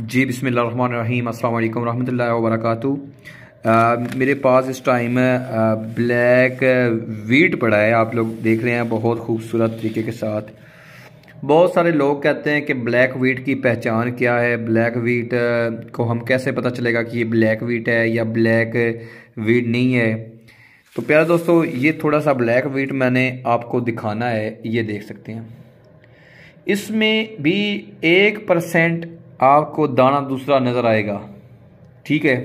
जी बसमिल अल्लाम वरहमल वर्क मेरे पास इस टाइम ब्लैक वीट पड़ा है आप लोग देख रहे हैं बहुत खूबसूरत तरीके के साथ बहुत सारे लोग कहते हैं कि ब्लैक वीट की पहचान क्या है ब्लैक वीट को हम कैसे पता चलेगा कि ये ब्लैक वीट है या ब्लैक वीट नहीं है तो प्यारा दोस्तों ये थोड़ा सा ब्लैक वीट मैंने आपको दिखाना है ये देख सकते हैं इसमें भी एक परसेंट आपको दाना दूसरा नज़र आएगा ठीक है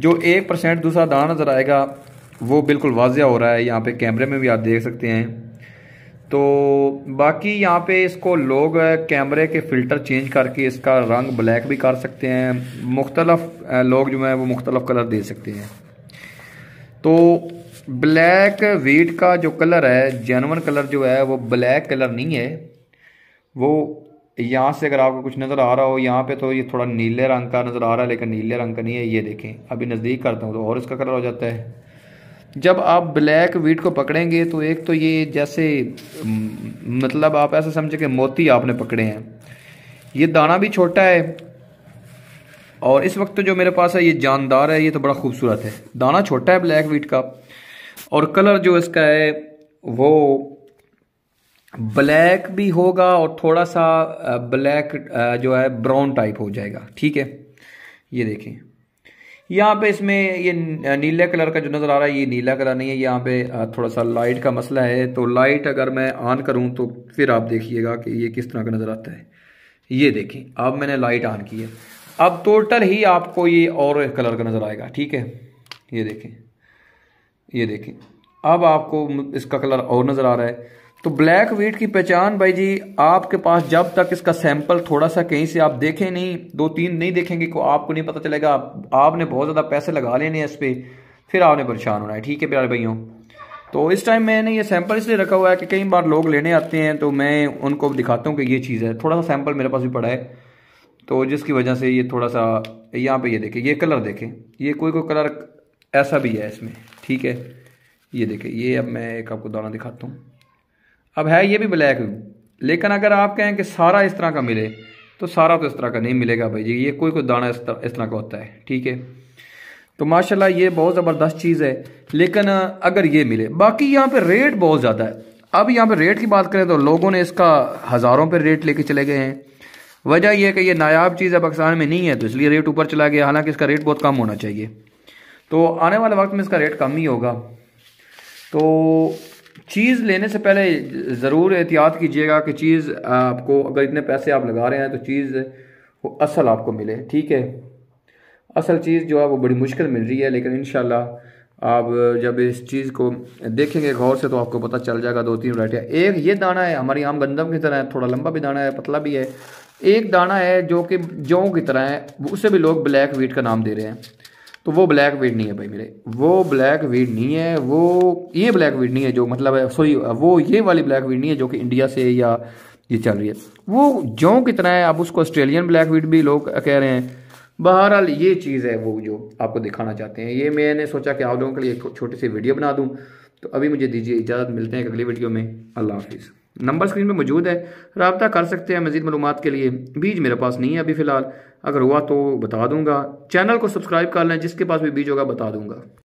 जो एक परसेंट दूसरा दाना नज़र आएगा वो बिल्कुल वाजिया हो रहा है यहाँ पे कैमरे में भी आप देख सकते हैं तो बाकी यहाँ पे इसको लोग कैमरे के फ़िल्टर चेंज करके इसका रंग ब्लैक भी कर सकते हैं मुख्तलफ लोग जो हैं वो मुख्तलफ कलर दे सकते हैं तो ब्लैक वीट का जो कलर है जेनवन कलर जो है वो ब्लैक कलर नहीं है वो यहाँ से अगर आपको कुछ नज़र आ रहा हो यहाँ पे तो ये थोड़ा नीले रंग का नज़र आ रहा है लेकिन नीले रंग का नहीं है ये देखें अभी नज़दीक करता हूँ तो और इसका कलर हो जाता है जब आप ब्लैक वीट को पकड़ेंगे तो एक तो ये जैसे मतलब आप ऐसा समझे कि मोती आपने पकड़े हैं ये दाना भी छोटा है और इस वक्त जो मेरे पास है ये जानदार है ये तो बड़ा खूबसूरत है दाना छोटा है ब्लैक वीट का और कलर जो इसका है वो ब्लैक भी होगा और थोड़ा सा ब्लैक जो है ब्राउन टाइप हो जाएगा ठीक है ये देखें यहाँ पे इसमें ये नीले कलर का जो नज़र आ रहा है ये नीला कलर नहीं है यहाँ पे थोड़ा सा लाइट का मसला है तो लाइट अगर मैं ऑन करूँ तो फिर आप देखिएगा कि ये किस तरह का नज़र आता है ये देखें अब मैंने लाइट ऑन की है अब टोटल ही आपको ये और कलर का नज़र आएगा ठीक है ये देखें ये देखें अब आपको इसका कलर और नज़र आ रहा है तो ब्लैक वीट की पहचान भाई जी आपके पास जब तक इसका सैंपल थोड़ा सा कहीं से आप देखें नहीं दो तीन नहीं देखेंगे को आपको नहीं पता चलेगा आपने बहुत ज़्यादा पैसे लगा लेने हैं इस पर फिर आपने परेशान होना है ठीक है प्यारे भाइयों तो इस टाइम मैंने ये सैंपल इसलिए रखा हुआ है कि कई बार लोग लेने आते हैं तो मैं उनको दिखाता हूँ कि ये चीज़ है थोड़ा सा सैंपल मेरे पास भी पड़ा है तो जिसकी वजह से ये थोड़ा सा यहाँ पे ये देखें ये कलर देखें ये कोई कोई कलर ऐसा भी है इसमें ठीक है ये देखें ये अब मैं एक आपको दाना दिखाता हूँ अब है ये भी ब्लैक लेकिन अगर आप कहें कि सारा इस तरह का मिले तो सारा तो इस तरह का नहीं मिलेगा भाई जी ये कोई कोई दाना इस तरह इस तरह का होता है ठीक है तो माशाल्लाह ये बहुत ज़बरदस्त चीज़ है लेकिन अगर ये मिले बाकी यहाँ पे रेट बहुत ज़्यादा है अब यहाँ पे रेट की बात करें तो लोगों ने इसका हज़ारों पे रेट लेके चले गए हैं वजह यह कि ये नायाब चीज़ है पाकिस्तान में नहीं है तो इसलिए रेट ऊपर चला गया हालांकि इसका रेट बहुत कम होना चाहिए तो आने वाले वक्त में इसका रेट कम ही होगा तो चीज़ लेने से पहले ज़रूर एहतियात कीजिएगा कि चीज़ आपको अगर इतने पैसे आप लगा रहे हैं तो चीज़ वो असल आपको मिले ठीक है असल चीज़ जो है वो बड़ी मुश्किल मिल रही है लेकिन इन आप जब इस चीज़ को देखेंगे गौर से तो आपको पता चल जाएगा दो तीन वराइटियाँ एक ये दाना है हमारी आम गंदम की तरह है थोड़ा लंबा भी दाना है पतला भी है एक दाना है जो कि जौ की तरह है उसे भी लोग ब्लैक वीट का नाम दे रहे हैं तो वो ब्लैक वीड नहीं है भाई मेरे वो ब्लैक वीड नहीं है वो ये ब्लैक वीड नहीं है जो मतलब सॉरी वो ये वाली ब्लैक वीड नहीं है जो कि इंडिया से या ये चल रही है वो जो कितना है आप उसको ऑस्ट्रेलियन ब्लैक वीड भी लोग कह रहे हैं बहरहाल ये चीज़ है वो जो आपको दिखाना चाहते हैं ये मैंने सोचा कि आप लोगों के लिए एक छोटी सी वीडियो बना दूँ तो अभी मुझे दीजिए इजाज़त मिलते हैं अगली वीडियो में अल्लाह हाफिज़ नंबर स्क्रीन पर मौजूद है रबता कर सकते हैं मजीद मालूम के लिए बीज मेरे पास नहीं है अभी फ़िलहाल अगर हुआ तो बता दूंगा चैनल को सब्सक्राइब कर लें जिसके पास भी बीज होगा बता दूंगा